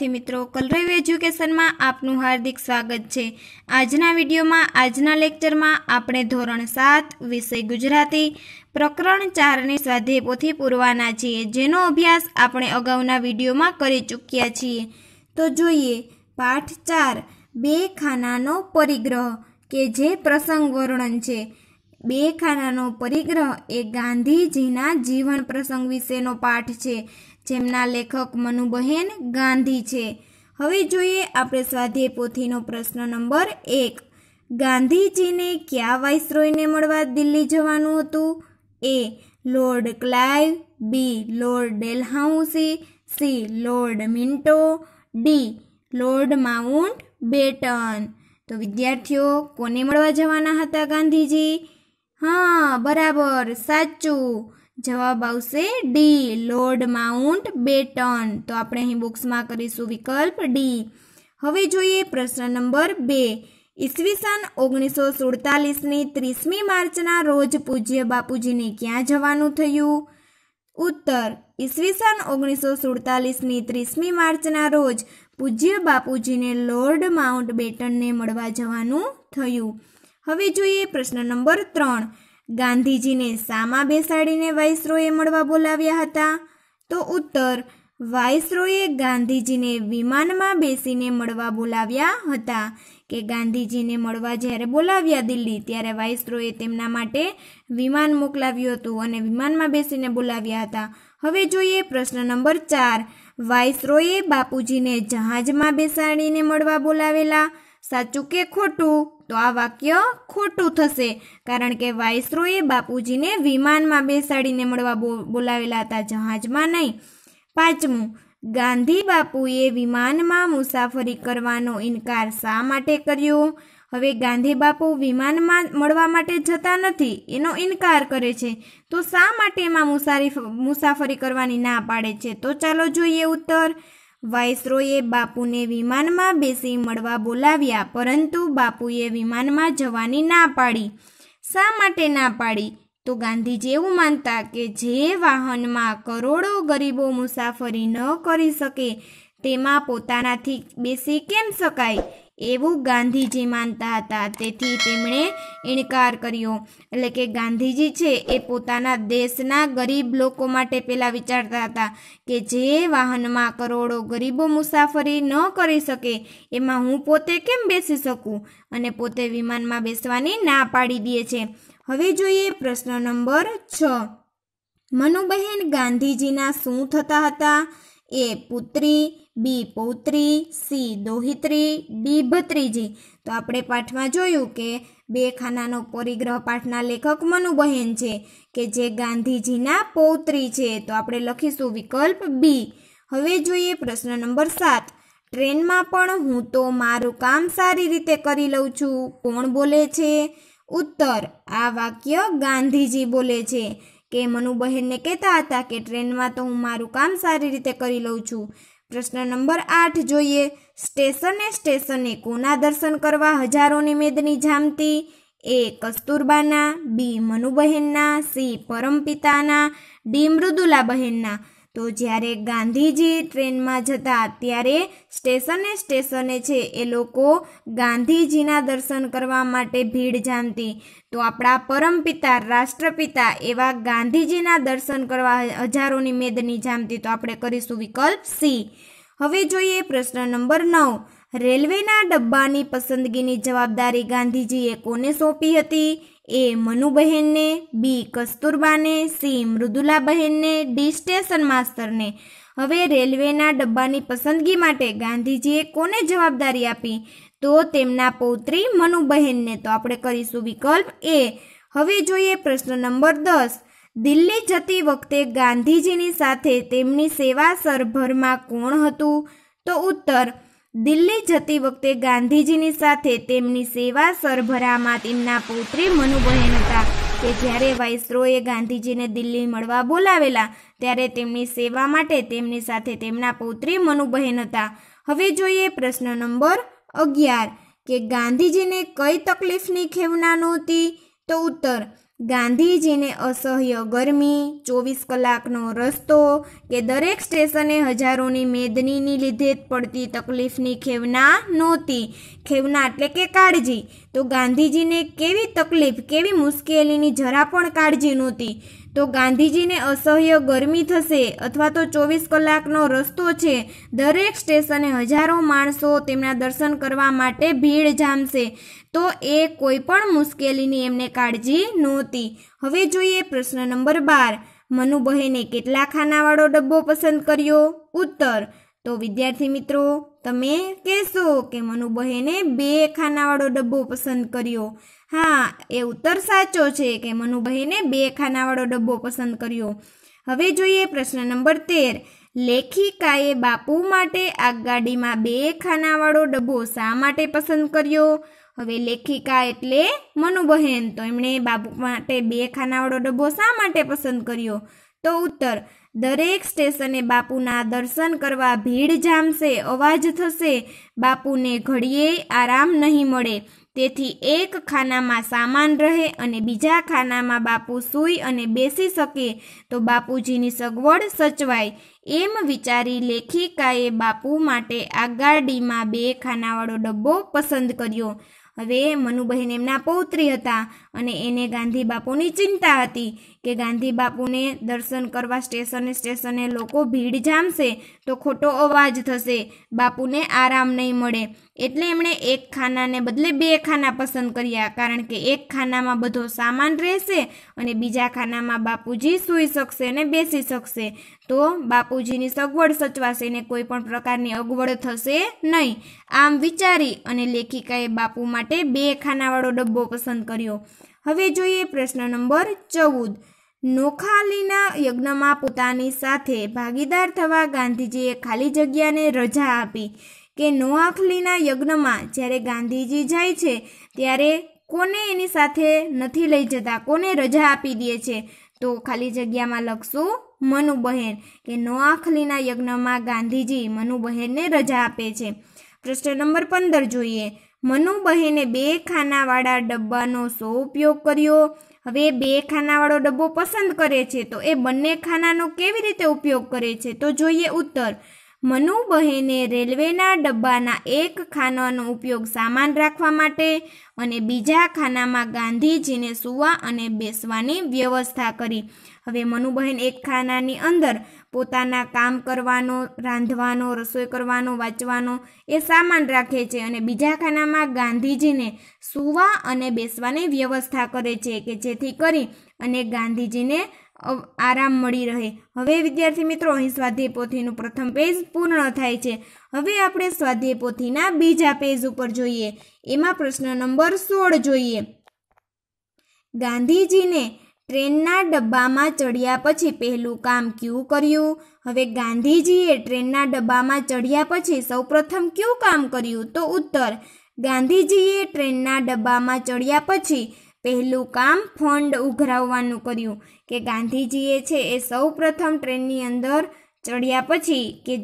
વિદ્યાર્થી મિત્રો કલરવ એજ્યુકેશનમાં આપનું હાર્દિક સ્વાગત છે આજના વિડીયોમાં આજના લેક્ચરમાં આપણે ધોરણ સાત વિષય ગુજરાતી પ્રકરણ ચારની સ્વાધ્યાય પોથી પૂરવાના છીએ જેનો અભ્યાસ આપણે અગાઉના વિડીયોમાં કરી ચૂક્યા છીએ તો જોઈએ પાઠ ચાર બે ખાનાનો પરિગ્રહ કે જે પ્રસંગ વર્ણન છે બે ખાનાનો પરિગ્રહ એ ગાંધીજીના જીવન પ્રસંગ વિશેનો પાઠ છે જેમના લેખક મનુબહેન ગાંધી છે હવે જોઈએ આપણે સ્વાધ્યાય પોથીનો પ્રશ્ન નંબર એક ગાંધીજીને કયા વાઇસરોયને મળવા દિલ્હી જવાનું હતું A Lord Clive B Lord Dalhousie C Lord Minto D Lord Mountbatten તો વિદ્યાર્થીઓ કોને મળવા જવાના હતા ગાંધીજી હા બરાબર સાચું જવાબ આવશે ડી લોર્ડ માઉન્ટ બેટન તો આપણે અહીં બુક્સમાં કરીશું વિકલ્પ ડી હવે જોઈએ પ્રશ્ન નંબર બે ઈસવીસન ઓગણીસો સુડતાલીસની ત્રીસમી માર્ચના રોજ પૂજ્ય બાપુજીને ક્યાં જવાનું થયું ઉત્તર ઈસવીસન ઓગણીસો સુડતાલીસની ત્રીસમી માર્ચના રોજ પૂજ્ય બાપુજીને લોર્ડ માઉન્ટ બેટનને મળવા જવાનું થયું હવે જોઈએ પ્રશ્ન નંબર ત્રણ ગાંધીજીને સામા બેસાડીને વાઇસરોએ મળવા બોલાવ્યા હતા તો ઉત્તર વાઇસરોએ ગાંધીજીને વિમાનમાં બેસીને મળવા બોલાવ્યા હતા કે ગાંધીજીને મળવા જ્યારે બોલાવ્યા દિલ્હી ત્યારે વાઇસરોએ તેમના માટે વિમાન મોકલાવ્યું હતું અને વિમાનમાં બેસીને બોલાવ્યા હતા હવે જોઈએ પ્રશ્ન નંબર ચાર વાઇસરોએ બાપુજીને જહાજમાં બેસાડીને મળવા બોલાવેલા સાચું કે ખોટું તો આ વાક્ય ખોટું થશે કારણ કે વાઇસરોએ બાપુજીને વિમાનમાં બેસાડીને મળવા બોલાવેલા હતા જહાજમાં નહીં પાંચમું ગાંધી બાપુએ વિમાનમાં મુસાફરી કરવાનો ઇનકાર શા માટે કર્યો હવે ગાંધી બાપુ વિમાનમાં મળવા માટે જતા નથી એનો ઇનકાર કરે છે તો શા માટે એમાં મુસારી મુસાફરી કરવાની ના પાડે છે તો ચાલો જોઈએ ઉત્તર વાઇસરોયે બાપુને વિમાનમાં બેસી મળવા બોલાવ્યા પરંતુ બાપુએ વિમાનમાં જવાની ના પાડી શા માટે ના પાડી તો ગાંધીજી એવું માનતા કે જે વાહનમાં કરોડો ગરીબો મુસાફરી ન કરી શકે તેમાં પોતાનાથી બેસી કેમ શકાય એવું ગાંધીજી માનતા હતા તેથી તેમણે ઇનકાર કર્યો એટલે કે ગાંધીજી છે એ પોતાના દેશના ગરીબ લોકો માટે પહેલાં વિચારતા હતા કે જે વાહનમાં કરોડો ગરીબો મુસાફરી ન કરી શકે એમાં હું પોતે કેમ બેસી શકું અને પોતે વિમાનમાં બેસવાની ના પાડી દે છે હવે જોઈએ પ્રશ્ન નંબર છ મનુબહેન ગાંધીજીના શું થતા હતા એ પુત્રી બી પૌત્રી સી દોહિત્રી ડી ભત્રીજી તો આપણે પાઠમાં જોયું કે બે ખાનાનો પરિગ્રહ પાઠના લેખક મનુબહેન છે કે જે ગાંધીજીના પૌત્રી છે તો આપણે લખીશું વિકલ્પ બી હવે જોઈએ પ્રશ્ન નંબર સાત ટ્રેનમાં પણ હું તો મારું કામ સારી રીતે કરી લઉં છું કોણ બોલે છે ઉત્તર આ વાક્ય ગાંધીજી બોલે છે કે મનુબહેનને કહેતા હતા કે ટ્રેનમાં તો હું મારું કામ સારી રીતે કરી લઉં છું પ્રશ્ન નંબર આઠ જોઈએ સ્ટેશને સ્ટેશને કોના દર્શન કરવા હજારોની મેદની જામતી એ કસ્તુરબાના બી મનુબહેનના સી પરમપિતાના ડી મૃદુલા બહેનના તો જ્યારે ગાંધીજી ટ્રેનમાં જતા ત્યારે સ્ટેશને સ્ટેશને છે એ લોકો ગાંધીજીના દર્શન કરવા માટે ભીડ જામતી તો આપણા પરમપિતા રાષ્ટ્રપિતા એવા ગાંધીજીના દર્શન કરવા હજારોની મેદની જામતી તો આપણે કરીશું વિકલ્પ સી હવે જોઈએ પ્રશ્ન નંબર નવ રેલવેના ડબ્બાની પસંદગીની જવાબદારી ગાંધીજીએ કોને સોંપી હતી એ મનુબહેનને બી કસ્તુરબાને સી મૃદુલાબહેનને ડી સ્ટેશન માસ્તરને હવે રેલવેના ડબ્બાની પસંદગી માટે ગાંધીજીએ કોને જવાબદારી આપી તો તેમના પૌત્રી મનુબહેનને તો આપણે કરીશું વિકલ્પ એ હવે જોઈએ પ્રશ્ન નંબર દસ દિલ્હી જતી વખતે ગાંધીજીની સાથે તેમની સેવા સરભરમાં કોણ હતું તો ઉત્તર દિલ્હી જતી વખતે ગાંધીજીની સાથે તેમની સેવા સરભરામાં તેમના પુત્રી મનુબહેન હતા કે જ્યારે વાઇસરોએ ગાંધીજીને દિલ્હી મળવા બોલાવેલા ત્યારે તેમની સેવા માટે તેમની સાથે તેમના પુત્રી મનુબહેન હતા હવે જોઈએ પ્રશ્ન નંબર અગિયાર કે ગાંધીજીને કઈ તકલીફની ખેવના નહોતી તો ઉત્તર ગાંધીજીને અસહ્ય ગરમી ચોવીસ કલાકનો રસ્તો કે દરેક સ્ટેશને હજારોની મેદનીની લીધે પડતી તકલીફની ખેવના નહોતી ખેવના એટલે કે કાળજી તો ગાંધીજીને કેવી તકલીફ કેવી મુશ્કેલીની જરા પણ કાળજી નહોતી તો ગાંધીજીને અસહ્ય ગરમી થશે અથવા તો ચોવીસ કલાકનો રસ્તો છે દરેક સ્ટેશને હજારો માણસો તેમના દર્શન કરવા માટે ભીડ જામશે તો એ કોઈ પણ મુશ્કેલીની એમને કાળજી નહોતી હવે જોઈએ પ્રશ્ન નંબર બાર મનુબહેને કેટલા ખાનાવાળો ડબ્બો પસંદ કર્યો ઉત્તર તો વિદ્યાર્થી મિત્રો તમે કહેશો કે મનુબહેને બે ખાનાવાળો ડબ્બો પસંદ કર્યો હા એ ઉત્તર સાચો છે કે મનુબહેને બે ખાનાવાળો ડબ્બો પસંદ કર્યો હવે જોઈએ પ્રશ્ન નંબર તેર લેખિકાએ બાપુ માટે આગગાડીમાં બે ખાનાવાળો ડબ્બો શા માટે પસંદ કર્યો હવે લેખિકા એટલે મનુબહેન તો એમણે બાપુ માટે બે ખાનાવાળો ડબ્બો શા માટે પસંદ કર્યો તો ઉત્તર દરેક સ્ટેશને બાપુના દર્શન કરવા ભીડ જામશે અવાજ થશે બાપુને ઘડીએ આરામ નહીં મળે તેથી એક ખાનામાં સામાન રહે અને બીજા ખાનામાં બાપુ સૂઈ અને બેસી શકે તો બાપુજીની સગવડ સચવાય એમ વિચારી લેખિકાએ બાપુ માટે આગાડીમાં બે ખાનાવાળો ડબ્બો પસંદ કર્યો હવે મનુબહેન એમના પૌત્રી હતા અને એને ગાંધી બાપુની ચિંતા હતી કે ગાંધી બાપુને દર્શન કરવા સ્ટેશને સ્ટેશને લોકો ભીડ જામશે તો ખોટો અવાજ થશે બાપુને આરામ નહીં મળે એટલે એમણે એક ખાનાને બદલે બે ખાના પસંદ કર્યા કારણ કે એક ખાનામાં બધો સામાન રહેશે અને બીજા ખાનામાં બાપુજી સૂઈ શકશે અને બેસી શકશે તો બાપુજીની સગવડ સચવાશે ને કોઈ પણ પ્રકારની અગવડ થશે નહીં આમ વિચારી અને લેખિકાએ બાપુ માટે બે ખાનાવાળો ડબ્બો પસંદ કર્યો હવે જોઈએ પ્રશ્ન નંબર ચૌદ નોખાલીના યજ્ઞમાં પોતાની સાથે ભાગીદાર થવા ગાંધીજીએ ખાલી જગ્યાને રજા આપી કે નોઆખલીના યજ્ઞમાં જ્યારે ગાંધીજી જાય છે ત્યારે કોને એની સાથે નથી લઈ જતા કોને રજા આપી દે છે તો ખાલી જગ્યામાં લખશું મનુ બહેન કે નોઆખલીના યજ્ઞમાં ગાંધીજી મનુબહેનને રજા આપે છે પ્રશ્ન નંબર પંદર જોઈએ મનુબહેને બે ખાનાવાળા ડબ્બાનો સો ઉપયોગ કર્યો હવે બે ખાનાવાળો ડબ્બો પસંદ કરે છે તો એ બંને ખાનાનો કેવી રીતે ઉપયોગ કરે છે તો જોઈએ ઉત્તર મનુબહેને રેલવેના ડબ્બાના એક ખાનાનો ઉપયોગ સામાન રાખવા માટે અને બીજા ખાનામાં ગાંધીજીને સુવા અને બેસવાની વ્યવસ્થા કરી હવે મનુબહેન એક ખાનાની અંદર પોતાના કામ કરવાનો રાંધવાનો રસોઈ કરવાનો વાંચવાનો એ સામાન રાખે છે અને બીજા ખાનામાં ગાંધીજીને સૂવા અને બેસવાની વ્યવસ્થા કરે છે કે જેથી કરી અને ગાંધીજીને આરામ મળી રહે હવે વિદ્યાર્થી મિત્રો અહીં સ્વાધ્યાય પોથીનું પ્રથમ પેજ પૂર્ણ થાય છે હવે આપણે સ્વાધ્યાય પોથીના બીજા પેજ ઉપર જોઈએ એમાં પ્રશ્ન નંબર સોળ જોઈએ ગાંધીજીને ટ્રેનના ડબ્બામાં ચડ્યા પછી પહેલું કામ ક્યું કર્યું હવે ગાંધીજીએ ટ્રેનના ડબ્બામાં ચડ્યા પછી સૌપ્રથમ ક્યું કામ કર્યું તો ઉત્તર ગાંધીજીએ ટ્રેનના ડબ્બામાં ચડ્યા પછી પહેલું કામ ફંડ ઉઘરાવવાનું કર્યું કે ગાંધીજીએ છે એ સૌપ્રથમ ટ્રેનની અંદર ચડ્યા પછી કે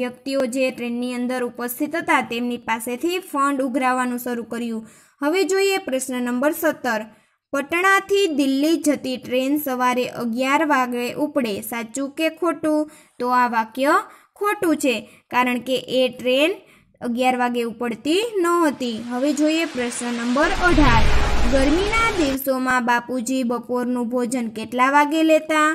વ્યક્તિઓ જે ટ્રેનની અંદર ઉપસ્થિત હતા તેમની પાસેથી ફંડ ઉઘરાવવાનું શરૂ કર્યું હવે જોઈએ પ્રશ્ન નંબર સત્તર પટણાથી દિલ્હી જતી ટ્રેન સવારે અગિયાર વાગે ઉપડે સાચું કે ખોટું તો આ વાક્ય ખોટું છે કારણ કે એ ટ્રેન અગિયાર વાગે ઉપડતી નહોતી હવે જોઈએ પ્રશ્ન નંબર અઢાર ગરમીના દિવસોમાં બાપુજી બપોરનું ભોજન કેટલા વાગે લેતા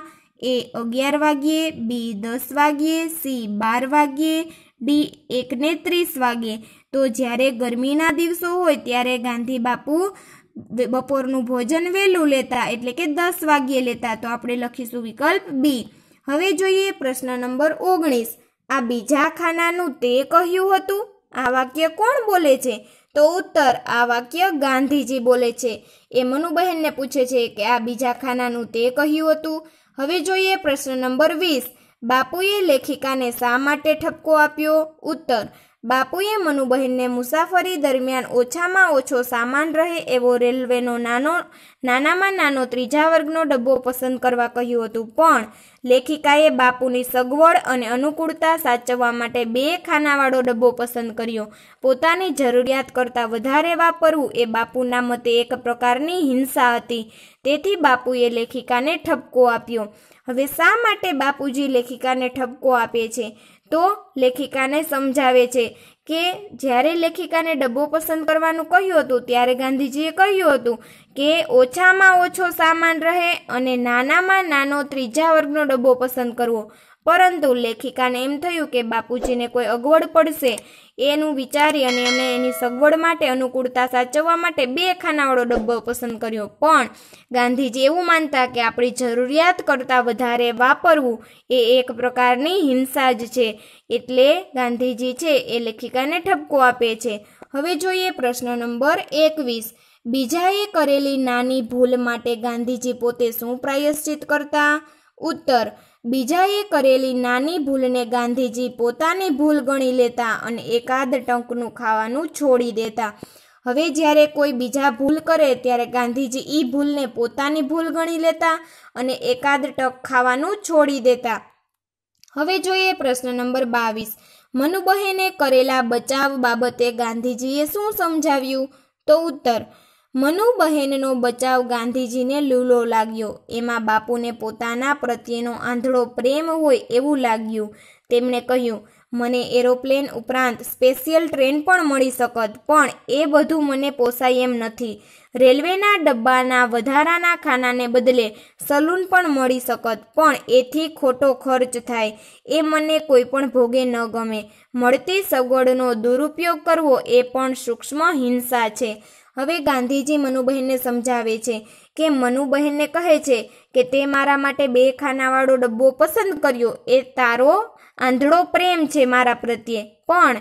એ અગિયાર વાગ્યે બી દસ વાગ્યે સી બાર વાગ્યે ડી એકને ત્રીસ વાગ્યે તો જ્યારે ગરમીના દિવસો હોય ત્યારે ગાંધી બાપુ બપોરનું ભોજન વહેલું લેતા એટલે કે દસ વાગ્યે લેતા તો આપણે લખીશું વિકલ્પ બી હવે જોઈએ પ્રશ્ન નંબર ઓગણીસ આ બીજા ખાનાનું તે કહ્યું હતું આ વાક્ય કોણ બોલે છે તો ઉત્તર આ વાક્ય ગાંધીજી બોલે છે એ મનુબહેનને પૂછે છે કે આ બીજા ખાનાનું તે કહ્યું હતું હવે જોઈએ પ્રશ્ન નંબર વીસ બાપુએ લેખિકાને શા માટે ઠપકો આપ્યો ઉત્તર બાપુએ મનુબહેનને મુસાફરી દરમિયાન ઓછામાં ઓછો સામાન રહે એવો રેલવેનો નાનો નાનામાં નાનો ત્રીજા વર્ગનો ડબ્બો પસંદ કરવા કહ્યું હતું પણ લેખિકાએ બાપુની સગવડ અને અનુકૂળતા સાચવવા માટે બે ખાનાવાળો ડબ્બો પસંદ કર્યો પોતાની જરૂરિયાત કરતાં વધારે વાપરવું એ બાપુના મતે એક પ્રકારની હિંસા હતી તેથી બાપુએ લેખિકાને ઠપકો આપ્યો હવે શા માટે બાપુજી લેખિકાને ઠપકો આપે છે તો લેખિકાને સમજાવે છે કે જ્યારે લેખિકાને ડબ્બો પસંદ કરવાનું કહ્યું હતું ત્યારે ગાંધીજીએ કહ્યું હતું કે ઓછામાં ઓછો સામાન રહે અને નાનામાં નાનો ત્રીજા વર્ગનો ડબ્બો પસંદ કરવો પરંતુ લેખિકાને એમ થયું કે બાપુજીને કોઈ અગવડ પડશે એનું વિચારી અને એમણે એની સગવડ માટે અનુકૂળતા સાચવવા માટે બે ખાનાવાળો ડબ્બો પસંદ કર્યો પણ ગાંધીજી એવું માનતા કે આપણી જરૂરિયાત કરતાં વધારે વાપરવું એ એક પ્રકારની હિંસા જ છે એટલે ગાંધીજી છે એ લેખિકાને ઠપકો આપે છે હવે જોઈએ પ્રશ્ન નંબર એકવીસ બીજાએ કરેલી નાની ભૂલ માટે ગાંધીજી પોતે શું પ્રાયશ્ચિત કરતા ઉત્તર બીજાએ કરેલી નાની ભૂલને ગાંધીજી પોતાની ભૂલ ગણી લેતા અને એકાદ ટંકનું ખાવાનું છોડી દેતા હવે જ્યારે કોઈ બીજા ભૂલ કરે ત્યારે ગાંધીજી એ ભૂલને પોતાની ભૂલ ગણી લેતા અને એકાદ ટક ખાવાનું છોડી દેતા હવે જોઈએ પ્રશ્ન નંબર બાવીસ મનુબહેને કરેલા બચાવ બાબતે ગાંધીજીએ શું સમજાવ્યું તો ઉત્તર મનુ બહેનનો બચાવ ગાંધીજીને લૂલો લાગ્યો એમાં બાપુને પોતાના પ્રત્યેનો આંધળો પ્રેમ હોય એવું લાગ્યું તેમણે કહ્યું મને એરોપ્લેન ઉપરાંત સ્પેશિયલ ટ્રેન પણ મળી શકત પણ એ બધું મને પોસાય એમ નથી રેલવેના ડબ્બાના વધારાના ખાનાને બદલે સલૂન પણ મળી શકત પણ એથી ખોટો ખર્ચ થાય એ મને કોઈ પણ ભોગે ન ગમે મળતી સગવડનો દુરુપયોગ કરવો એ પણ સૂક્ષ્મ હિંસા છે હવે ગાંધીજી મનુબહેનને સમજાવે છે કે મનુબહેનને કહે છે કે તે મારા માટે બે ખાનાવાળો ડબ્બો પસંદ કર્યો એ તારો આંધળો પ્રેમ છે મારા પ્રત્યે પણ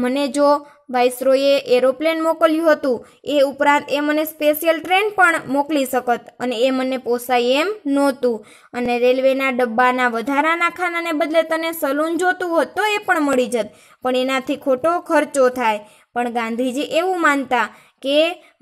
મને જો વાઇસરોએ એરોપ્લેન મોકલ્યું હતું એ ઉપરાંત એ મને સ્પેશિયલ ટ્રેન પણ મોકલી શકત અને એ મને પોસાય એમ નહોતું અને રેલવેના ડબ્બાના વધારાના ખાનાને બદલે તને સલૂન જોતું હોત તો એ પણ મળી જત પણ એનાથી ખોટો ખર્ચો થાય પણ ગાંધીજી એવું માનતા કે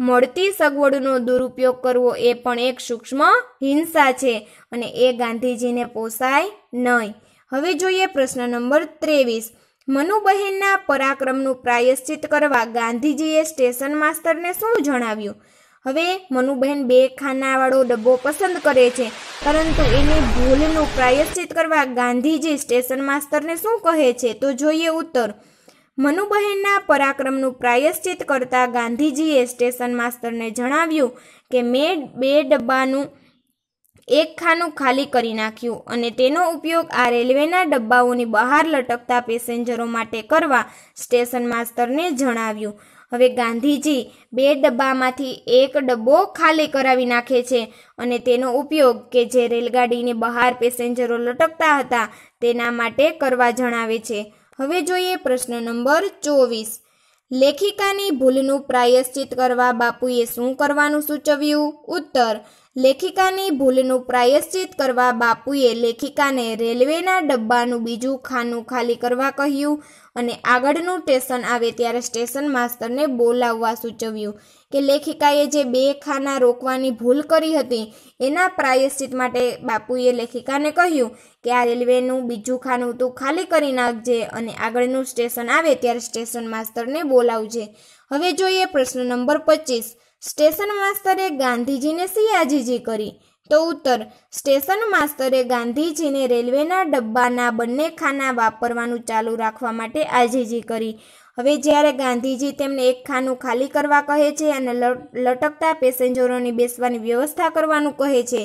મળતી સગવડનો દુરુપયોગ કરવો એ પણ એક સૂક્ષ્મ હિંસા છે અને એ ગાંધીજીને પોસાય નહીં હવે જોઈએ પ્રશ્ન નંબર ત્રેવીસ મનુબહેનના પરાક્રમનું પ્રાયશ્ચિત કરવા ગાંધીજીએ સ્ટેશન માસ્તરને શું જણાવ્યું હવે મનુબહેન બે ખાનાવાળો ડબ્બો પસંદ કરે છે પરંતુ એની ભૂલનું પ્રાયશ્ચિત કરવા ગાંધીજી સ્ટેશન માસ્તરને શું કહે છે તો જોઈએ ઉત્તર મનુબહેનના પરાક્રમનું પ્રાયશ્ચિત કરતા ગાંધીજીએ સ્ટેશન માસ્તરને જણાવ્યું કે મેં બે ડબ્બાનું એક ખાનું ખાલી કરી નાખ્યું અને તેનો ઉપયોગ આ રેલવેના ડબ્બાઓની બહાર લટકતા પેસેન્જરો માટે કરવા સ્ટેશન માસ્તરને જણાવ્યું હવે ગાંધીજી બે ડબ્બામાંથી એક ડબ્બો ખાલી કરાવી નાખે છે અને તેનો ઉપયોગ કે જે રેલગાડીની બહાર પેસેન્જરો લટકતા હતા તેના માટે કરવા જણાવે છે હવે જોઈએ પ્રશ્ન નંબર ચોવીસ લેખિકાની ભૂલનું પ્રાયશ્ચિત કરવા બાપુએ શું કરવાનું સૂચવ્યું ઉત્તર લેખિકાની ભૂલનું પ્રાયશ્ચિત કરવા બાપુએ લેખિકાને રેલવેના ડબ્બાનું બીજું ખાનું ખાલી કરવા કહ્યું અને આગળનું સ્ટેશન આવે ત્યારે સ્ટેશન માસ્તરને બોલાવવા સૂચવ્યું કે લેખિકાએ જે બે ખાના રોકવાની ભૂલ કરી હતી એના પ્રાયશ્ચિત માટે બાપુએ લેખિકાને કહ્યું કે આ રેલવેનું બીજું ખાનું તું ખાલી કરી નાખજે અને આગળનું સ્ટેશન આવે ત્યારે સ્ટેશન માસ્તરને બોલાવજે હવે જોઈએ પ્રશ્ન નંબર પચીસ સ્ટેશન માસ્તરે ગાંધીજીને સિયાજીજી કરી તો ઉત્તર સ્ટેશન માસ્તરે ગાંધીજીને રેલવેના ડબ્બાના બંને ખાના વાપરવાનું ચાલુ રાખવા માટે આજીજી કરી હવે જ્યારે ગાંધીજી તેમને એક ખાનું ખાલી કરવા કહે છે અને લટકતા પેસેન્જરોની બેસવાની વ્યવસ્થા કરવાનું કહે છે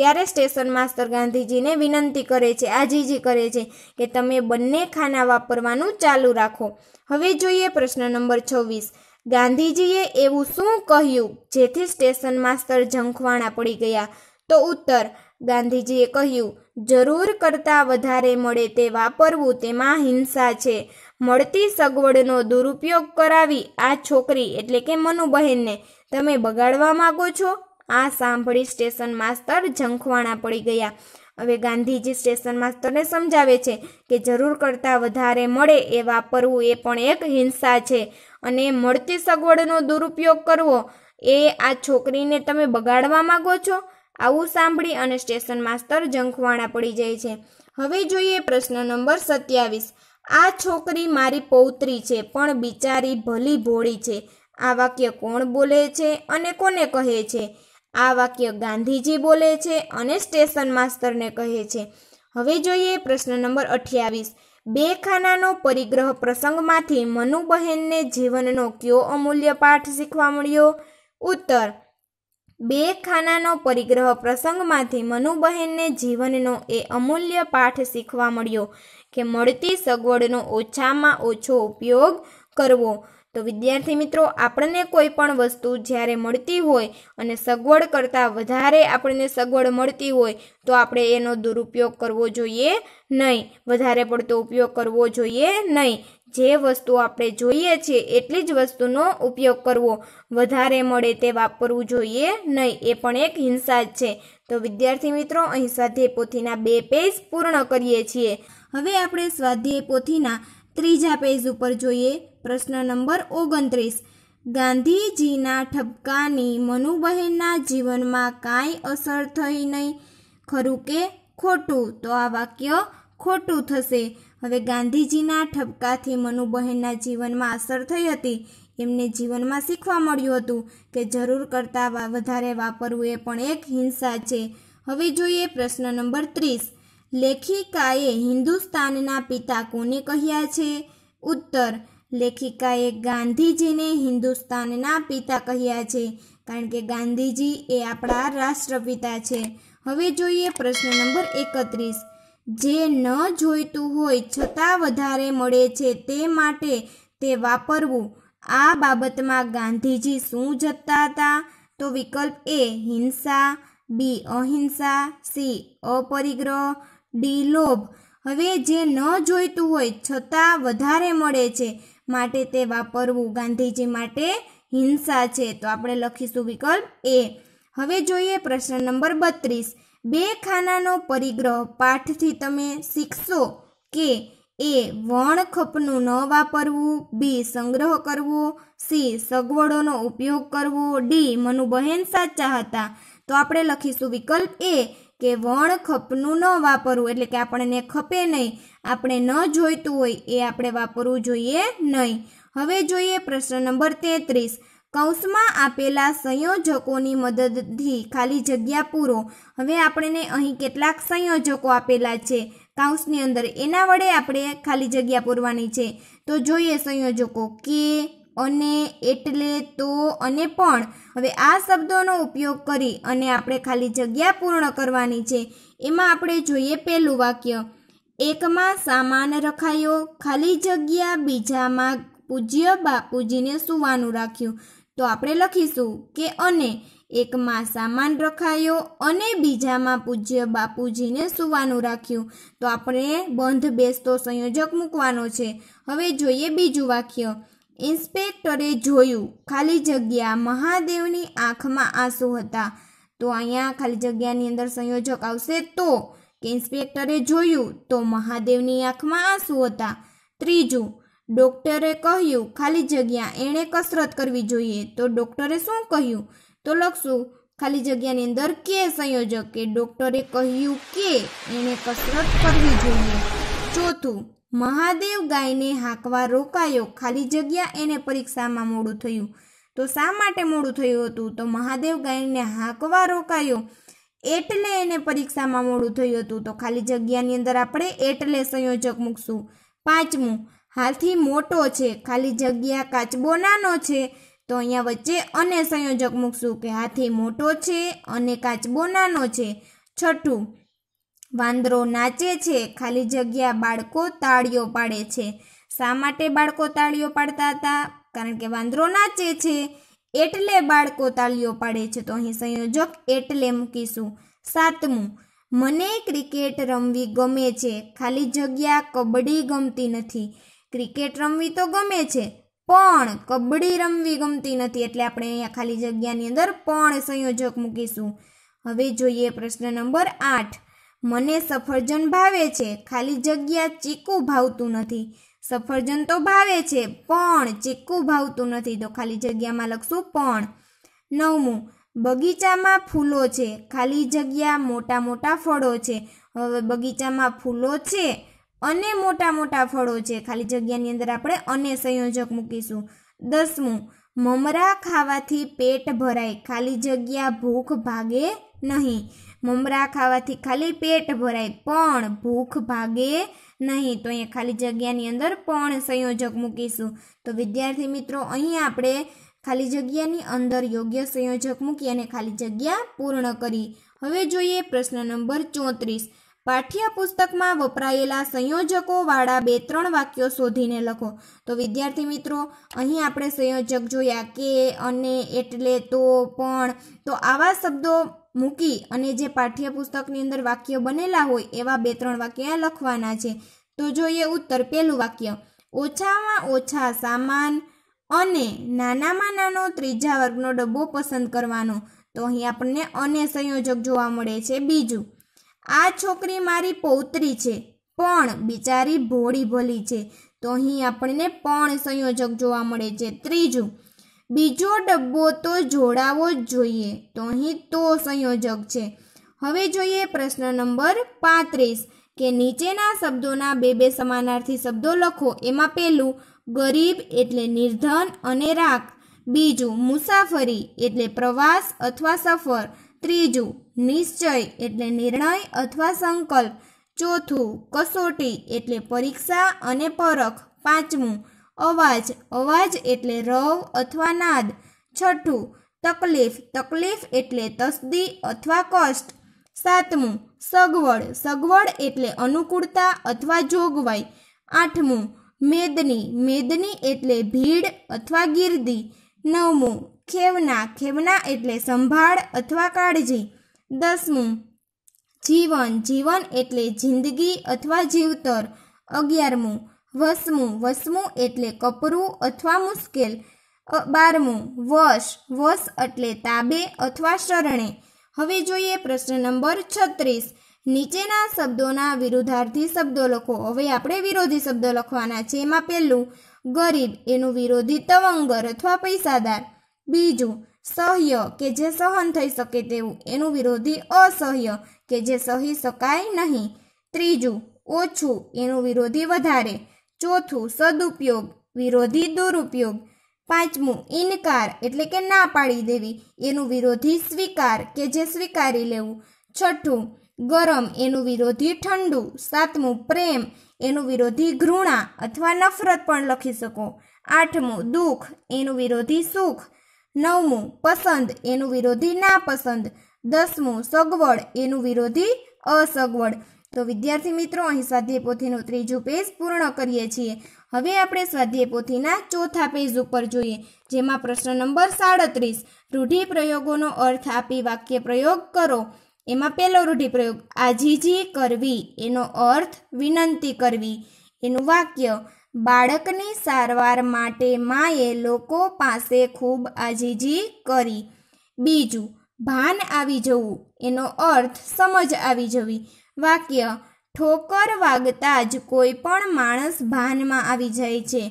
ત્યારે સ્ટેશન માસ્તર ગાંધીજીને વિનંતી કરે છે આજીજી કરે છે કે તમે બંને ખાના વાપરવાનું ચાલુ રાખો હવે જોઈએ પ્રશ્ન નંબર છવ્વીસ ગાંધીજીએ એવું શું કહ્યું જેથી સ્ટેશન માસ્તર ઝંખવાણા પડી ગયા તો ઉત્તર ગાંધીજીએ કહ્યું જરૂર કરતાં વધારે મળે તે વાપરવું તેમાં હિંસા છે મળતી સગવડનો દુરુપયોગ કરાવી આ છોકરી એટલે કે મનુબહેનને તમે બગાડવા માગો છો આ સાંભળી સ્ટેશન માસ્તર ઝંખવાણા પડી ગયા હવે ગાંધીજી સ્ટેશન માસ્તરને સમજાવે છે કે જરૂર કરતાં વધારે મળે એ વાપરવું એ પણ એક હિંસા છે અને મળતી સગવડનો દુરુપયોગ કરવો એ આ છોકરીને તમે બગાડવા માગો છો આવું સાંભળી અને સ્ટેશન માસ્તર ઝંખવાણા પડી જાય છે હવે જોઈએ પ્રશ્ન નંબર સત્યાવીસ આ છોકરી મારી પૌત્રી છે પણ બિચારી ભલી ભોળી છે આ વાક્ય કોણ બોલે છે અને કોને કહે છે આ વાક્ય ગાંધીજી બોલે છે અને સ્ટેશન માસ્તરને કહે છે હવે જોઈએ પ્રશ્ન નંબર અઠ્યાવીસ બે ખાનાનો પરિગ્રહ પ્રસંગમાંથી મનુબહેનને જીવનનો કયો અમૂલ્ય પાઠ શીખવા મળ્યો ઉત્તર બે ખાનાનો પરિગ્રહ પ્રસંગમાંથી મનુબહેનને જીવનનો એ અમૂલ્ય પાઠ શીખવા મળ્યો કે મળતી સગવડનો ઓછામાં ઓછો ઉપયોગ કરવો તો વિદ્યાર્થી મિત્રો આપણને કોઈ પણ વસ્તુ જ્યારે મળતી હોય અને સગવડ કરતાં વધારે આપણને સગવડ મળતી હોય તો આપણે એનો દુરુપયોગ કરવો જોઈએ નહીં વધારે પડતો ઉપયોગ કરવો જોઈએ નહીં જે વસ્તુ આપણે જોઈએ છીએ એટલી જ વસ્તુનો ઉપયોગ કરવો વધારે મળે તે વાપરવું જોઈએ નહીં એ પણ એક હિંસા જ છે તો વિદ્યાર્થી મિત્રો અહીં સ્વાધ્યાય પોથીના બે પેજ પૂર્ણ કરીએ છીએ હવે આપણે સ્વાધ્યાય પોથીના ત્રીજા પેજ ઉપર જોઈએ પ્રશ્ન નંબર ઓગણત્રીસ ગાંધીજીના ઠપકાની મનુબહેનના જીવનમાં કાંઈ અસર થઈ નહીં ખરું કે ખોટું તો આ વાક્ય ખોટું થશે હવે ગાંધીજીના ઠપકાથી મનુબહેનના જીવનમાં અસર થઈ હતી એમને જીવનમાં શીખવા મળ્યું હતું કે જરૂર કરતાં વધારે વાપરવું એ પણ એક હિંસા છે હવે જોઈએ પ્રશ્ન નંબર ત્રીસ લેખિકાએ હિન્દુસ્તાનના પિતા કોને કહ્યા છે ઉત્તર લેખિકાએ ગાંધીજીને હિન્દુસ્તાનના પિતા કહ્યા છે કારણ કે ગાંધીજી એ આપણા રાષ્ટ્રપિતા છે હવે જોઈએ પ્રશ્ન નંબર એકત્રીસ જે ન જોઈતું હોય છતાં વધારે મળે છે તે માટે તે વાપરવું આ બાબતમાં ગાંધીજી શું જતા હતા તો વિકલ્પ એ હિંસા બી અહિંસા સી અપરિગ્રહ ડી લોભ હવે જે ન જોઈતું હોય છતાં વધારે મળે છે માટે તે વાપરવું ગાંધીજી માટે હિંસા છે તો આપણે લખીશું વિકલ્પ એ હવે જોઈએ પ્રશ્ન નંબર બત્રીસ બે ખાનાનો પરિગ્રહ પાઠથી તમે શીખશો કે એ વણખપનું ન વાપરવું બી સંગ્રહ કરવો સી સગવડોનો ઉપયોગ કરવો ડી મનુબહેન સાચા હતા તો આપણે લખીશું વિકલ્પ એ કે વણખપનું ન વાપરવું એટલે કે આપણને ખપે નહીં આપણે ન જોઈતું હોય એ આપણે વાપરવું જોઈએ નહીં હવે જોઈએ પ્રશ્ન નંબર તેત્રીસ કૌંસમાં આપેલા સંયોજકોની મદદથી ખાલી જગ્યા પૂરો હવે આપણને અહીં કેટલાક સંયોજકો આપેલા છે કૌંસની અંદર એના વડે આપણે ખાલી જગ્યા પૂરવાની છે તો જોઈએ સંયોજકો કે અને એટલે તો અને પણ હવે આ શબ્દોનો ઉપયોગ કરી અને આપણે ખાલી જગ્યા પૂર્ણ કરવાની છે એમાં આપણે જોઈએ પહેલું વાક્ય એકમાં સામાન રખાયો ખાલી જગ્યા બીજામાં પૂજ્ય બાપુજીને સુવાનું રાખ્યું તો આપણે લખીશું કે અને એકમાં સામાન રખાયો અને બીજામાં પૂજ્ય બાપુજીને સુવાનું રાખ્યું તો આપણે બંધ બેસતો સંયોજક મૂકવાનો છે હવે જોઈએ બીજું વાક્ય ઇન્સ્પેક્ટરે જોયું ખાલી જગ્યા મહાદેવની આંખમાં આંસુ હતા તો અહીંયા ખાલી જગ્યાની અંદર સંયોજક આવશે તો ઇન્સ્પેક્ટરે જોયું તો મહાદેવની આંખમાં આંસુ હતા ત્રીજું ડૉક્ટરે કહ્યું ખાલી જગ્યા એણે કસરત કરવી જોઈએ તો ડૉક્ટરે શું કહ્યું તો લખશું ખાલી જગ્યાની અંદર કે સંયોજક કે ડૉક્ટરે કહ્યું કે એણે કસરત કરવી જોઈએ ચોથું મહાદેવ ગાયને હાંકવા રોકાયો ખાલી જગ્યા એને પરીક્ષામાં મોડું થયું તો શા માટે મોડું થયું હતું તો મહાદેવ ગાયને હાંકવા રોકાયો એટલે એને પરીક્ષામાં મોડું થયું હતું તો ખાલી જગ્યાની અંદર આપણે એટલે સંયોજક મૂકશું પાંચમું હાથી મોટો છે ખાલી જગ્યા કાચબો નાનો છે તો અહીંયા વચ્ચે અને સંયોજક મૂકશું કે હાથી મોટો છે અને કાચબો નાનો છે છઠ્ઠું વાંદરો નાચે છે ખાલી જગ્યા બાળકો તાળીઓ પાડે છે શા માટે બાળકો તાળીઓ પાડતા હતા કારણ કે વાંદરો નાચે છે એટલે બાળકો તાલીઓ પાડે છે તો અહીં સંયોજક એટલે મૂકીશું સાતમું મને ક્રિકેટ રમવી ગમે છે ખાલી જગ્યા કબડ્ડી ગમતી નથી ક્રિકેટ રમવી તો ગમે છે પણ કબડ્ડી રમવી ગમતી નથી એટલે આપણે અહીંયા ખાલી જગ્યાની અંદર પણ સંયોજક મૂકીશું હવે જોઈએ પ્રશ્ન નંબર આઠ મને સફરજન ભાવે છે ખાલી જગ્યા ચીકુ ભાવતું નથી સફરજન તો ભાવે છે પણ ચીકુ ભાવતું નથી તો ખાલી જગ્યામાં લખશું પણ નવમું બગીચામાં ફૂલો છે ખાલી જગ્યા મોટા મોટા ફળો છે હવે બગીચામાં ફૂલો છે અને મોટા મોટા ફળો છે ખાલી જગ્યાની અંદર આપણે અને સંયોજક મૂકીશું દસમું મમરા ખાવાથી પેટ ભરાય ખાલી જગ્યા ભૂખ ભાગે નહીં મમરા ખાવાથી ખાલી પેટ ભરાય પણ ભૂખ ભાગે નહીં તો અહીંયા ખાલી જગ્યાની અંદર પણ સંયોજક મૂકીશું તો વિદ્યાર્થી મિત્રો અહીં આપણે ખાલી જગ્યાની અંદર યોગ્ય સંયોજક મૂકી અને ખાલી જગ્યા પૂર્ણ કરી હવે જોઈએ પ્રશ્ન નંબર ચોત્રીસ પાઠ્યપુસ્તકમાં વપરાયેલા સંયોજકોવાળા બે ત્રણ વાક્યો શોધીને લખો તો વિદ્યાર્થી મિત્રો અહીં આપણે સંયોજક જોયા કે અને એટલે તો પણ તો આવા શબ્દો મૂકી અને જે પાઠ્યપુસ્તકની અંદર વાક્ય બનેલા હોય એવા બે ત્રણ વાક્ય લખવાના છે તો જોઈએ ઉત્તર પહેલું વાક્ય ઓછામાં ઓછા સામાન અને નાનામાં નાનો ત્રીજા વર્ગનો ડબ્બો પસંદ કરવાનો તો અહીં આપણને અને સંયોજક જોવા મળે છે બીજું આ છોકરી મારી પૌત્રી છે પણ બિચારી ભોળી ભલી છે તો અહીં આપણને પણ સંયોજક જોવા મળે છે ત્રીજું બીજો ડબ્બો તો જોડાવો જ જોઈએ તો અહીં તો સંયોજક છે હવે જોઈએ પ્રશ્ન નંબર પાંત્રીસ કે નીચેના શબ્દોના બે બે સમાનાર્થી શબ્દો લખો એમાં પહેલું ગરીબ એટલે નિર્ધન અને રાખ બીજું મુસાફરી એટલે પ્રવાસ અથવા સફર ત્રીજું નિશ્ચય એટલે નિર્ણય અથવા સંકલ્પ ચોથું કસોટી એટલે પરીક્ષા અને પરખ પાંચમું અવાજ અવાજ એટલે રવ અથવા નાદ છઠ્ઠું તકલીફ તકલીફ એટલે તસદી અથવા કષ્ટ સાતમું સગવડ સગવડ એટલે અનુકૂળતા અથવા જોગવાઈ આઠમું મેદની મેદની એટલે ભીડ અથવા ગીર્દી નવમું ખેવના ખેવના એટલે સંભાળ અથવા કાળજી દસમું જીવન જીવન એટલે જિંદગી અથવા જીવતર અગિયારમું વસમું વસમું એટલે કપરું અથવા મુશ્કેલ બારમું વશ વશ એટલે તાબે અથવા શરણે હવે જોઈએ પ્રશ્ન નંબર છત્રીસ નીચેના શબ્દોના વિરુદ્ધાર્થી શબ્દો લખો હવે આપણે વિરોધી શબ્દો લખવાના છે એમાં પહેલું ગરીબ એનું વિરોધી તવંગર અથવા પૈસાદાર બીજું સહ્ય કે જે સહન થઈ શકે તેવું એનું વિરોધી અસહ્ય કે જે સહી શકાય નહીં ત્રીજું ઓછું એનું વિરોધી વધારે ચોથું સદુપયોગ વિરોધી દુરુપયોગ પાંચમું ઇનકાર એટલે કે ના પાડી દેવી એનું વિરોધી સ્વીકાર કે જે સ્વીકારી લેવું છઠ્ઠું ગરમ એનું વિરોધી ઠંડુ સાતમું પ્રેમ એનું વિરોધી ઘૃણા અથવા નફરત પણ લખી શકો આઠમું દુઃખ એનું વિરોધી સુખ નવમું પસંદ એનું વિરોધી નાપસંદ દસમું સગવડ એનું વિરોધી અસગવડ તો વિદ્યાર્થી મિત્રો અહીં સ્વાધ્યાય પોથીનું ત્રીજું પેજ પૂર્ણ કરીએ છીએ હવે આપણે સ્વાધ્યાય પોથીના ચોથા પેજ ઉપર જોઈએ જેમાં પ્રશ્ન નંબર સાડત્રીસ રૂઢિપ્રયોગોનો અર્થ આપી વાક્ય પ્રયોગ કરો એમાં પહેલો રૂઢિપ્રયોગ આજીજી કરવી એનો અર્થ વિનંતી કરવી એનું વાક્ય બાળકની સારવાર માટે માએ લોકો પાસે ખૂબ આજીજી કરી બીજું ભાન આવી જવું એનો અર્થ સમજ આવી જવી વાક્ય ઠોકર વાગતા જ કોઈ પણ માણસ ભાનમાં આવી જાય છે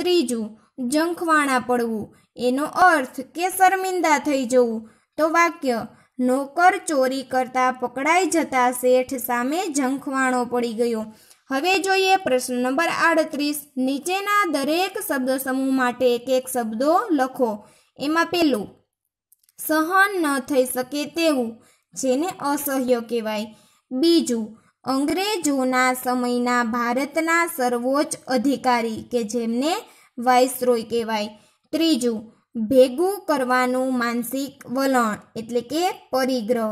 ત્રીજું જંખવાણા પડવું એનો અર્થ કે શર્મિંદા થઈ જવું તો વાક્ય નોકર ચોરી કરતા પકડાઈ જતા શેઠ સામે જંખવાણો પડી ગયો હવે જોઈએ પ્રશ્ન નંબર આડત્રીસ નીચેના દરેક શબ્દ સમૂહ માટે એક એક શબ્દો લખો એમાં પેલું સહન ન થઈ શકે તેવું જેને અસહ્ય કહેવાય બીજું અંગ્રેજોના સમયના ભારતના સર્વોચ્ચ અધિકારી કે જેમને વાઇસરોય કહેવાય ત્રીજું ભેગું કરવાનું માનસિક વલણ એટલે કે પરિગ્રહ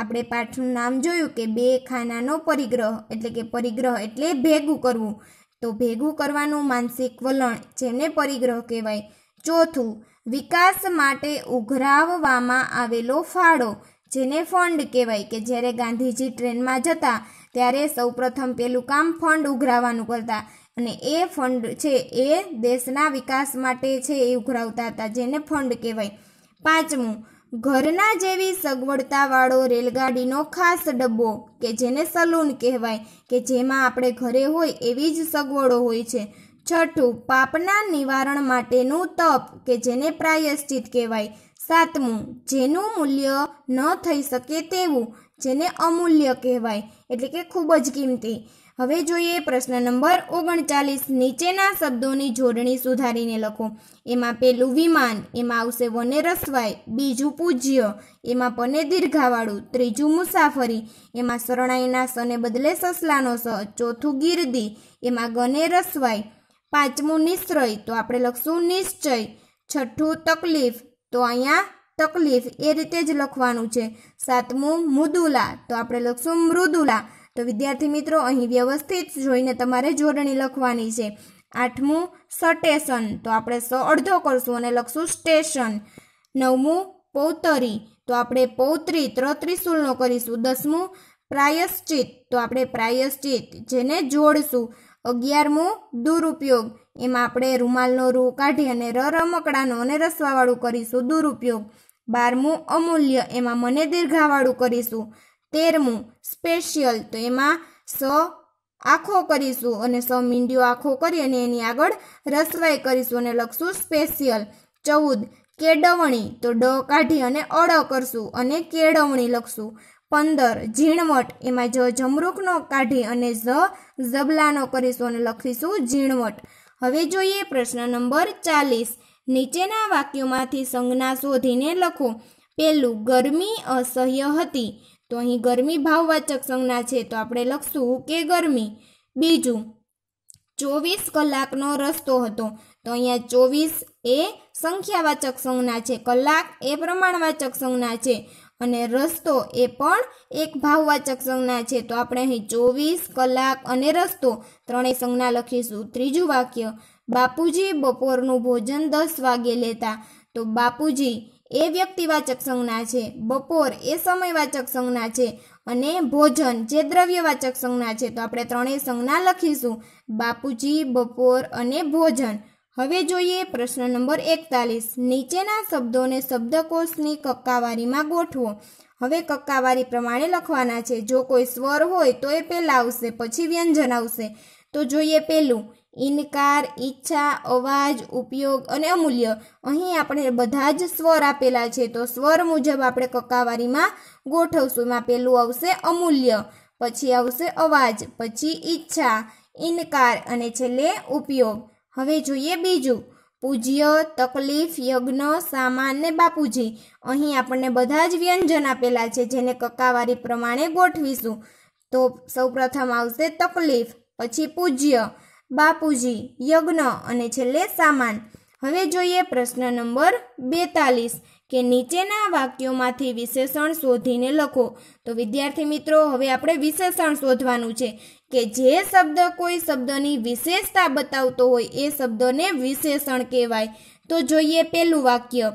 આપણે પાઠનું નામ જોયું કે બે ખાનાનો પરિગ્રહ એટલે કે પરિગ્રહ એટલે ભેગું કરવું તો ભેગું કરવાનું માનસિક વલણ જેને પરિગ્રહ કહેવાય ચોથું વિકાસ માટે ઉઘરાવવામાં આવેલો ફાળો જેને ફંડ કહેવાય કે જ્યારે ગાંધીજી ટ્રેનમાં જતા ત્યારે સૌપ્રથમ પેલું કામ ફંડ ઉઘરાવાનું કરતા અને એ ફંડ છે એ દેશના વિકાસ માટે છે એ ઉઘરાવતા હતા જેને ફંડ કહેવાય પાંચમું ઘરના જેવી સગવડતાવાળો રેલગાડીનો ખાસ ડબ્બો કે જેને સલૂન કહેવાય કે જેમાં આપણે ઘરે હોય એવી જ સગવડો હોય છે છઠ્ઠું પાપના નિવારણ માટેનું તપ કે જેને પ્રાયશ્ચિત કહેવાય સાતમું જેનું મૂલ્ય ન થઈ શકે તેવું જેને અમૂલ્ય કહેવાય એટલે કે ખૂબ જ કિંમતી હવે જોઈએ પ્રશ્ન નંબર ઓગણચાલીસ નીચેના શબ્દોની જોડણી સુધારીને લખો એમાં પેલું વિમાન એમાં આવશે વને રસવાય બીજું પૂજ્ય એમાં પને દીર્ઘાવાળું ત્રીજું મુસાફરી એમાં શરણાઈના સને બદલે સસલાનો સ ચોથું ગીરદી એમાં ગને રસવાય પાંચમું નિશ્ચય તો આપણે લખશું નિશ્ચય છઠ્ઠું તકલીફ તો અહીંયા તકલીફ એ રીતે જ લખવાનું છે સાતમું મૃદુલા તો આપણે લખશું મૃદુલા તો વિદ્યાર્થી મિત્રો અહીં વ્યવસ્થિત જોઈને તમારે જોડણી લખવાની છે આઠમું સટેશન તો આપણે સ અડધો કરશું અને લખશું સ્ટેશન નવમું પૌતરી તો આપણે પૌત્રી ત્રત્રીસુલનો કરીશું દસમું પ્રાયશ્ચિત તો આપણે પ્રાયશ્ચિત જેને જોડશું અગિયારમું દુરુપયોગ એમાં આપણે રૂમાલનો રૂ કાઢી અને ર રમકડાનો અને રસવાવાળું કરીશું દુરુપયોગ બારમું અમૂલ્ય એમાં મને દીર્ઘાવાળું કરીશું તેરમું સ્પેશિયલ તો એમાં સ આખો કરીશું અને સ મીંડિયો આખો કરી અને એની આગળ રસવાઈ કરીશું અને લખશું સ્પેશિયલ ચૌદ કેડવણી તો ડ કાઢી અને અડ કરશું અને કેળવણી લખશું પંદર ઝીણવટ એમાં જ જમરૂકનો કાઢી અને ઝ ઝબલાનો કરીશું અને લખીશું ઝીણવટ હવે જોઈએ પ્રશ્ન નંબર ચાલીસ નીચેના વાક્યોમાંથી સંજ્ઞા શોધીને લખો પહેલું ગરમી અસહ્ય હતી તો અહીં ગરમી ભાવવાચક સંજ્ઞા છે તો આપણે લખશું કે ગરમી બીજું ચોવીસ કલાકનો રસ્તો હતો તો અહીંયા ચોવીસ એ સંખ્યાવાચક સંજ્ઞા છે કલાક એ પ્રમાણવાચક સંજ્ઞા છે અને રસ્તો એ પણ એક ભાવવાચક સંજ્ઞા છે તો આપણે અહીં ચોવીસ કલાક અને રસ્તો ત્રણેય સંજ્ઞા લખીશું ત્રીજું વાક્ય બાપુજી બપોરનું ભોજન દસ વાગે લેતા તો બાપુજી એ વ્યક્તિવાચક સંજ્ઞા છે બપોર એ સમયવાચક સંજ્ઞા છે અને ભોજન જે દ્રવ્યવાચક સંજ્ઞા છે તો આપણે ત્રણેય સંજ્ઞા લખીશું બાપુજી બપોર અને ભોજન હવે જોઈએ પ્રશ્ન નંબર એકતાલીસ નીચેના શબ્દોને શબ્દકોષની કક્કાવારીમાં ગોઠવો હવે કક્કાવારી પ્રમાણે લખવાના છે જો કોઈ સ્વર હોય તો એ પહેલાં આવશે પછી વ્યંજન આવશે તો જોઈએ પહેલું ઇનકાર ઈચ્છા અવાજ ઉપયોગ અને અમૂલ્ય અહીં આપણે બધા જ સ્વર આપેલા છે તો સ્વર મુજબ આપણે કક્કાવારીમાં ગોઠવશું એમાં પહેલું આવશે અમૂલ્ય પછી આવશે અવાજ પછી ઈચ્છા ઇનકાર અને છેલ્લે ઉપયોગ હવે જોઈએ બીજું પૂજ્ય તકલીફ યજ્ઞ સામાન ને બાપુજી અહીં આપણને બધા જ વ્યંજન આપેલા છે જેને કકાવારી પ્રમાણે ગોઠવીશું તો સૌપ્રથમ આવશે તકલીફ પછી પૂજ્ય બાપુજી યજ્ઞ અને છેલ્લે સામાન હવે જોઈએ પ્રશ્ન નંબર બેતાલીસ કે નીચેના વાક્યોમાંથી વિશેષણ શોધીને લખો તો વિદ્યાર્થી મિત્રો હવે આપણે વિશેષણ શોધવાનું છે કે જે શબ્દ કોઈ શબ્દની વિશેષતા બતાવતો હોય એ શબ્દને વિશેષણ કહેવાય તો જોઈએ પહેલું વાક્ય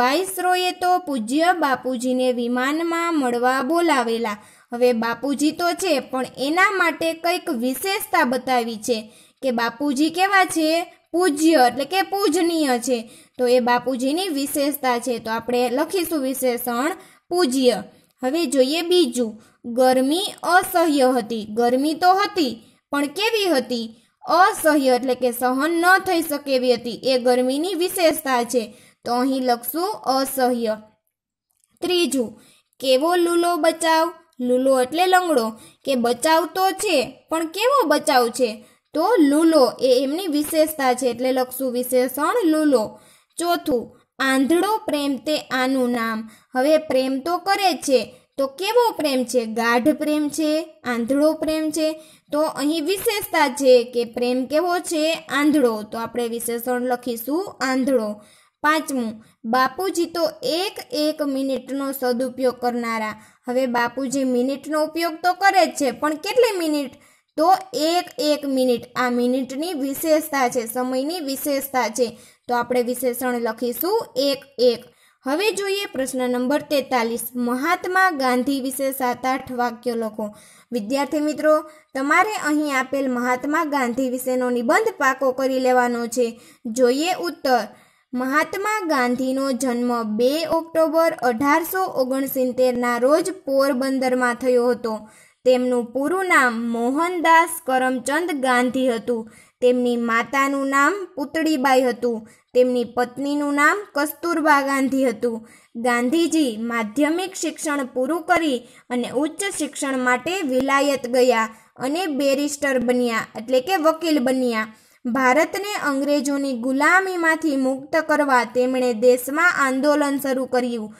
વાઇસરોએ તો પૂજ્ય બાપુજીને વિમાનમાં મળવા બોલાવેલા હવે બાપુજી તો છે પણ એના માટે કંઈક વિશેષતા બતાવી છે કે બાપુજી કેવા છે પૂજ્ય એટલે કે પૂજનીય છે તો એ બાપુજીની વિશેષતા છે તો આપણે લખીશું વિશેષણ પૂજ્ય હવે જોઈએ બીજું ગરમી અસહ્ય હતી ગરમી તો હતી પણ કેવી હતી અસહ્ય એટલે કે સહન ન થઈ શકે એવી હતી એ ગરમીની વિશેષતા છે તો અહીં લખશું અસહ્ય ત્રીજું કેવો લૂલો બચાવ લૂલો એટલે લંગડો કે બચાવ તો છે પણ કેવો બચાવ છે તો લૂલો એ એમની વિશેષતા છે એટલે લખશું વિશેષણ લૂલો ચોથું આંધળો પ્રેમ તે આનું નામ હવે પ્રેમ તો કરે છે તો કેવો પ્રેમ છે ગાઢ પ્રેમ છે આંધળો પ્રેમ છે તો અહીં વિશેષતા છે કે પ્રેમ કેવો છે આંધળો તો આપણે વિશેષણ લખીશું આંધળો પાંચમું બાપુજી તો એક એક મિનિટનો સદુપયોગ કરનારા હવે બાપુજી મિનિટનો ઉપયોગ તો કરે જ છે પણ કેટલી મિનિટ તો એક એક મિનિટ આ મિનિટની વિશેષતા છે સમયની વિશેષતા છે તો આપણે વિશેષણ લખીશું એક એક હવે જોઈએ પ્રશ્ન નંબર તેતાલીસ મહાત્મા ગાંધી વિશે સાત આઠ વાક્યો લખો વિદ્યાર્થી મિત્રો તમારે અહીં આપેલ મહાત્મા ગાંધી વિશેનો નિબંધ પાકો કરી લેવાનો છે જોઈએ ઉત્તર મહાત્મા ગાંધીનો જન્મ બે ઓક્ટોબર અઢારસો ઓગણસિત્તેરના રોજ પોરબંદરમાં થયો હતો તેમનું પૂરું નામ મોહનદાસ કરમચંદ ગાંધી હતું તેમની માતાનું નામ પુતળીબાઈ હતું તેમની પત્નીનું નામ કસ્તુરબા ગાંધી હતું ગાંધીજી માધ્યમિક શિક્ષણ પૂરું કરી અને ઉચ્ચ શિક્ષણ માટે વિલાયત ગયા અને બેરિસ્ટર બન્યા એટલે કે વકીલ બન્યા ભારતને અંગ્રેજોની ગુલામીમાંથી મુક્ત કરવા તેમણે દેશમાં આંદોલન શરૂ કર્યું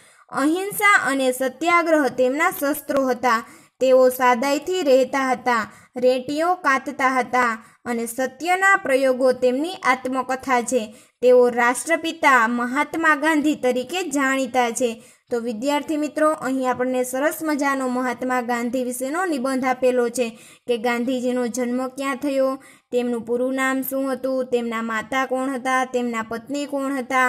અહિંસા અને સત્યાગ્રહ તેમના શસ્ત્રો હતા તેઓ સાદાઈથી રહેતા હતા રેટીઓ કાતતા હતા અને સત્યના પ્રયોગો તેમની આત્મકથા છે તેઓ રાષ્ટ્રપિતા મહાત્મા ગાંધી તરીકે જાણીતા છે તો વિદ્યાર્થી મિત્રો અહીં આપણને સરસ મજાનો મહાત્મા ગાંધી વિશેનો નિબંધ આપેલો છે કે ગાંધીજીનો જન્મ ક્યાં થયો તેમનું પૂરું નામ શું હતું તેમના માતા કોણ હતા તેમના પત્ની કોણ હતા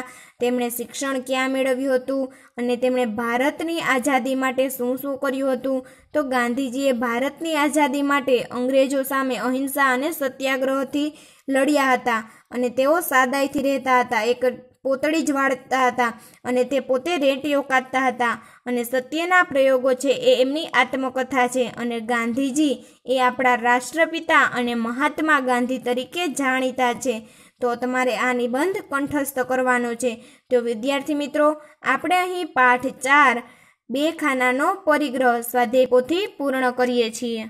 તેમણે શિક્ષણ ક્યાં મેળવ્યું હતું અને તેમણે ભારતની આઝાદી માટે શું શું કર્યું હતું તો ગાંધીજીએ ભારતની આઝાદી માટે અંગ્રેજો સામે અહિંસા અને સત્યાગ્રહથી લડ્યા હતા અને તેઓ સાદાઈથી રહેતા હતા એક પોતળી જ વાળતા હતા અને તે પોતે રેટીઓ કાઢતા હતા અને સત્યના પ્રયોગો છે એ એમની આત્મકથા છે અને ગાંધીજી એ આપણા રાષ્ટ્રપિતા અને મહાત્મા ગાંધી તરીકે જાણીતા છે તો તમારે આ નિબંધ કંઠસ્થ કરવાનો છે તો વિદ્યાર્થી મિત્રો આપણે અહીં પાઠ ચાર બે ખાનાનો પરિગ્રહ સ્વાધ્યાય પૂર્ણ કરીએ છીએ